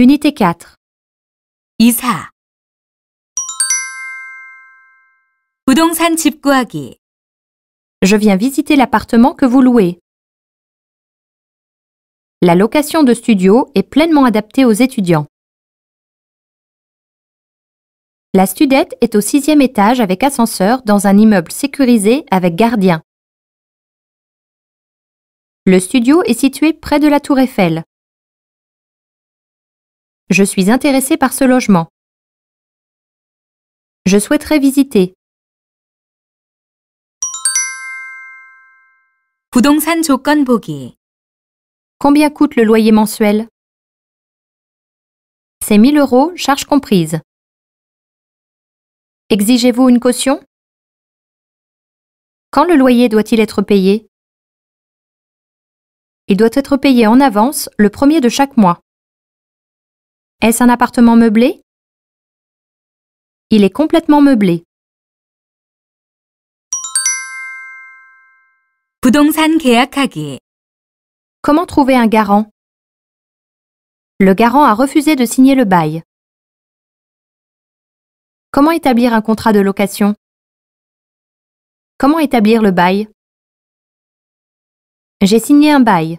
Unité 4. Isa. Je viens visiter l'appartement que vous louez. La location de studio est pleinement adaptée aux étudiants. La studette est au sixième étage avec ascenseur dans un immeuble sécurisé avec gardien. Le studio est situé près de la tour Eiffel. Je suis intéressé par ce logement. Je souhaiterais visiter. Combien coûte le loyer mensuel C'est 1000 euros, charges comprises. Exigez-vous une caution Quand le loyer doit-il être payé Il doit être payé en avance le premier de chaque mois. Est-ce un appartement meublé Il est complètement meublé. Comment trouver un garant Le garant a refusé de signer le bail. Comment établir un contrat de location Comment établir le bail J'ai signé un bail.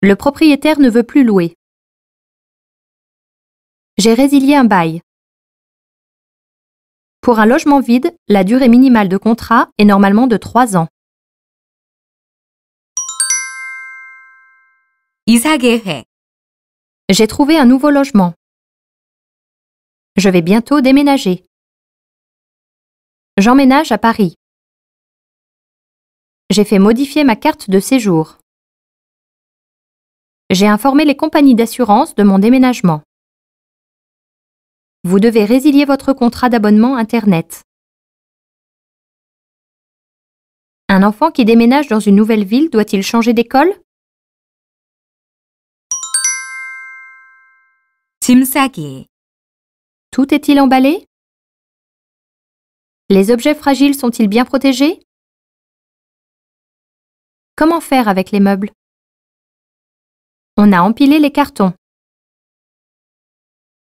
Le propriétaire ne veut plus louer. J'ai résilié un bail. Pour un logement vide, la durée minimale de contrat est normalement de 3 ans. J'ai trouvé un nouveau logement. Je vais bientôt déménager. J'emménage à Paris. J'ai fait modifier ma carte de séjour. J'ai informé les compagnies d'assurance de mon déménagement vous devez résilier votre contrat d'abonnement Internet. Un enfant qui déménage dans une nouvelle ville doit-il changer d'école Tout est-il emballé Les objets fragiles sont-ils bien protégés Comment faire avec les meubles On a empilé les cartons.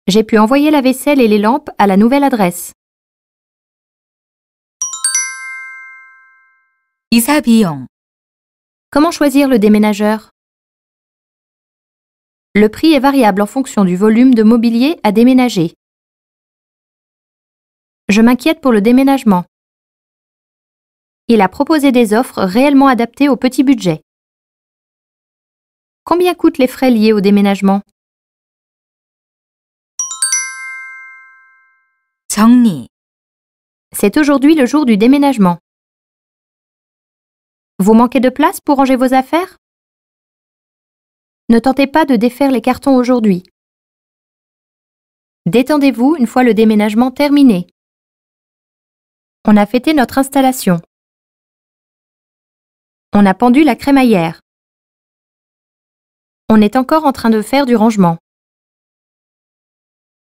J'ai pu envoyer la vaisselle et les lampes à la nouvelle adresse. Isabillon. Comment choisir le déménageur Le prix est variable en fonction du volume de mobilier à déménager. Je m'inquiète pour le déménagement. Il a proposé des offres réellement adaptées au petit budget. Combien coûtent les frais liés au déménagement C'est aujourd'hui le jour du déménagement. Vous manquez de place pour ranger vos affaires Ne tentez pas de défaire les cartons aujourd'hui. Détendez-vous une fois le déménagement terminé. On a fêté notre installation. On a pendu la crémaillère. On est encore en train de faire du rangement.